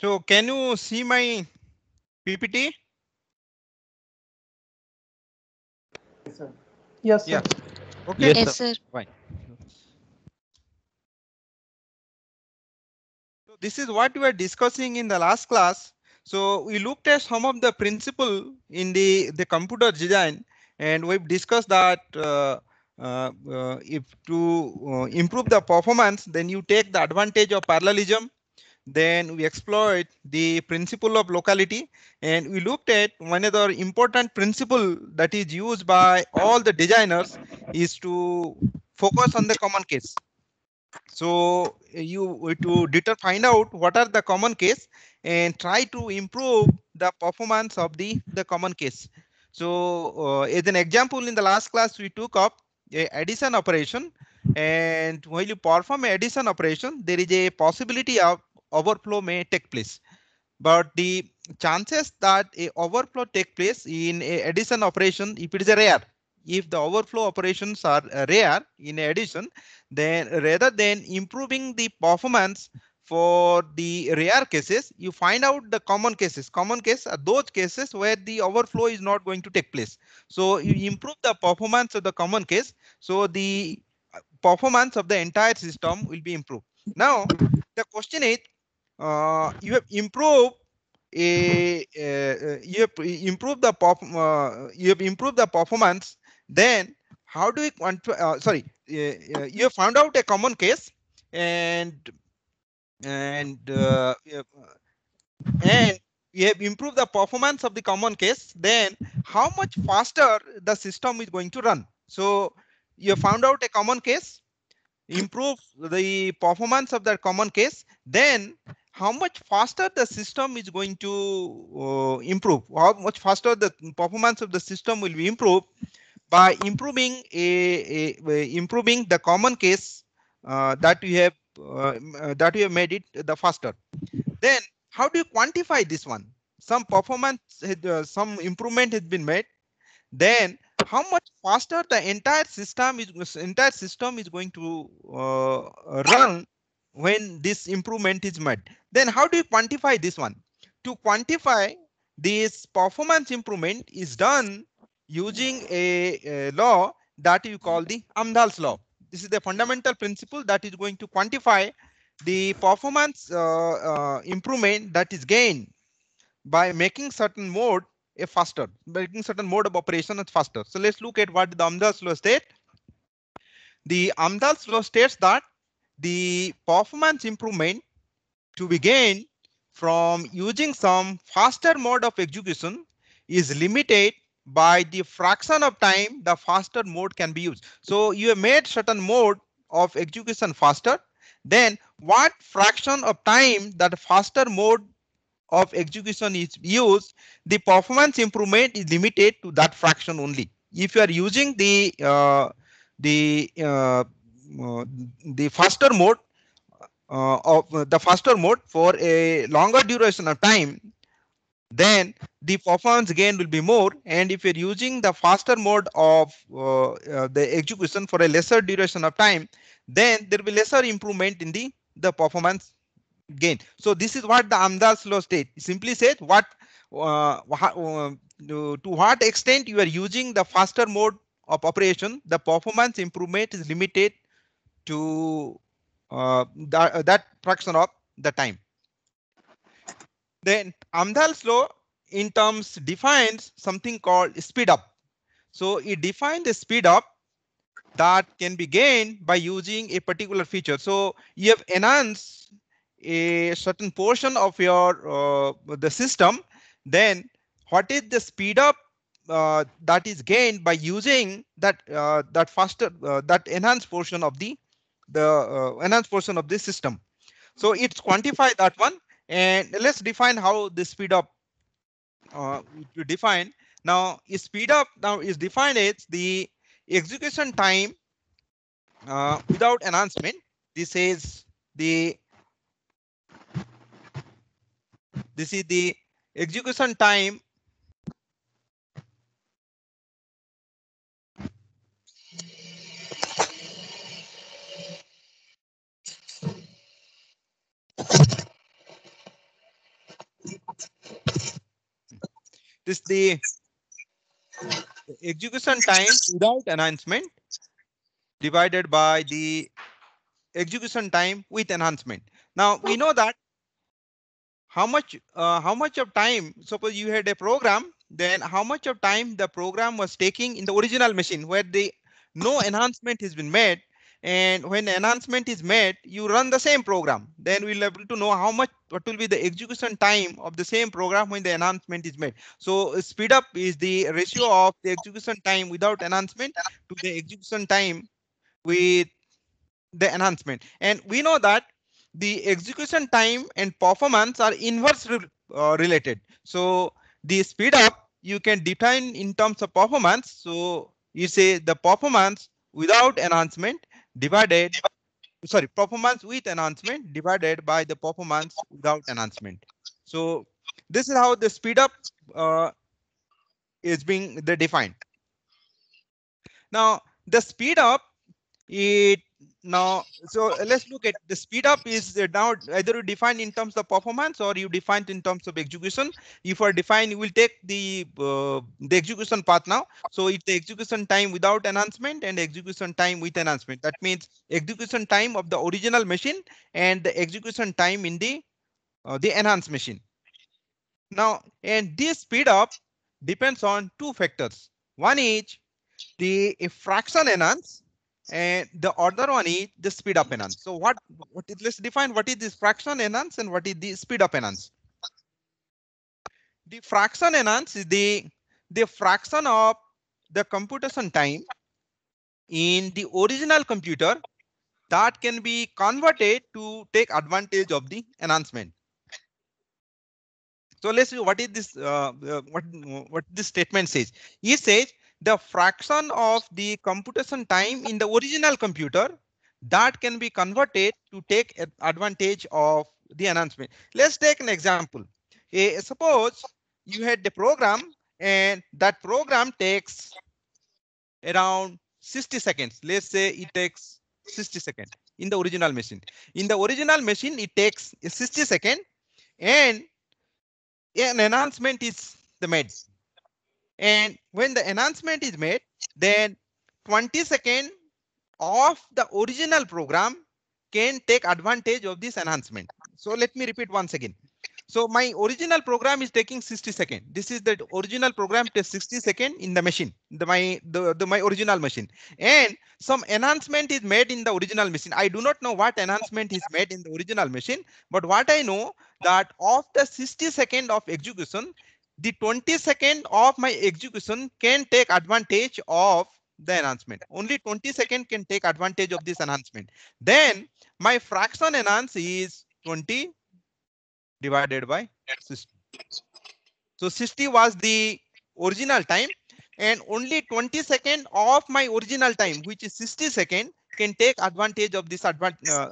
So can you see my PPT? Yes, sir. Yes, sir. Yeah. Okay. Yes, sir. Fine. So this is what we were discussing in the last class. So we looked at some of the principle in the, the computer design and we've discussed that uh, uh, uh, if to uh, improve the performance, then you take the advantage of parallelism then we explored the principle of locality and we looked at one other important principle that is used by all the designers is to focus on the common case. So you to deter find out what are the common case and try to improve the performance of the, the common case. So uh, as an example, in the last class, we took up a addition operation and when you perform addition operation, there is a possibility of overflow may take place. But the chances that a overflow take place in a addition operation, if it is a rare, if the overflow operations are uh, rare in addition, then rather than improving the performance for the rare cases, you find out the common cases. Common case are uh, those cases where the overflow is not going to take place. So you improve the performance of the common case. So the uh, performance of the entire system will be improved. Now, the question is uh, you have improved a, you have improved the pop, uh, you have improved the performance then how do we quantify uh, sorry uh, you have found out a common case and and and we have improved the performance of the common case then how much faster the system is going to run so you found out a common case improve the performance of that common case then how much faster the system is going to uh, improve, how much faster the performance of the system will be improved by improving a, a, a improving the common case uh, that we have uh, that we have made it the faster. Then how do you quantify this one? Some performance, uh, some improvement has been made. Then how much faster the entire system is entire system is going to uh, run when this improvement is met. Then how do you quantify this one? To quantify this performance improvement is done using a, a law that you call the Amdahl's law. This is the fundamental principle that is going to quantify the performance uh, uh, improvement that is gained by making certain mode a faster, making certain mode of operation as faster. So let's look at what the Amdahl's law states. The Amdahl's law states that the performance improvement to be gained from using some faster mode of execution is limited by the fraction of time the faster mode can be used. So you have made certain mode of execution faster, then what fraction of time that faster mode of execution is used, the performance improvement is limited to that fraction only. If you are using the uh, the uh, uh, the faster mode uh, of uh, the faster mode for a longer duration of time then the performance gain will be more and if you're using the faster mode of uh, uh, the execution for a lesser duration of time then there will be lesser improvement in the the performance gain so this is what the amdahl's law state simply said what uh, to what extent you are using the faster mode of operation the performance improvement is limited to uh, that, uh, that fraction of the time. Then Amdahl's law in terms defines something called speed up. So it defines the speed up that can be gained by using a particular feature. So you have enhanced a certain portion of your uh, the system, then what is the speed up uh, that is gained by using that uh, that faster uh, that enhanced portion of the the uh, enhanced portion of this system. So it's quantify that one and let's define how the speed up uh, to define. Now speed up now is defined as the execution time uh, without enhancement. This is the this is the execution time this the execution time without enhancement divided by the execution time with enhancement. Now we know that how much uh, how much of time suppose you had a program then how much of time the program was taking in the original machine where the no enhancement has been made and when announcement is made, you run the same program. Then we'll able to know how much, what will be the execution time of the same program when the announcement is made. So speed up is the ratio of the execution time without announcement to the execution time with the announcement. And we know that the execution time and performance are inverse re uh, related. So the speed up you can define in terms of performance. So you say the performance without enhancement divided, sorry, performance with announcement divided by the performance without announcement. So this is how the speed up uh, is being defined. Now the speed up, it now so uh, let's look at the speed up is uh, now either you define in terms of performance or you define in terms of execution if I define you will take the uh, the execution path now so it's the execution time without enhancement and execution time with enhancement that means execution time of the original machine and the execution time in the uh, the enhanced machine now and this speed up depends on two factors one is the fraction enhance and the other one is the speed up enhance. So what, what is, let's define what is this fraction enhance and what is the speed up enhance. The fraction enhance is the, the fraction of the computation time in the original computer that can be converted to take advantage of the enhancement. So let's see what is this uh, uh what what this statement says. It says the fraction of the computation time in the original computer that can be converted to take advantage of the enhancement. Let's take an example. suppose you had the program and that program takes around 60 seconds. Let's say it takes 60 seconds in the original machine. In the original machine, it takes 60 seconds and an enhancement is the made. And when the announcement is made, then 20 second of the original program can take advantage of this enhancement. So let me repeat once again. So my original program is taking 60 second. This is the original program takes 60 second in the machine, the my the, the my original machine. And some enhancement is made in the original machine. I do not know what enhancement is made in the original machine, but what I know that of the 60 second of execution, the 22nd of my execution can take advantage of the enhancement. Only 22nd can take advantage of this enhancement. Then my fraction enhance is 20 divided by 60. So 60 was the original time and only 20 second of my original time, which is 60 second can take advantage of this advan uh,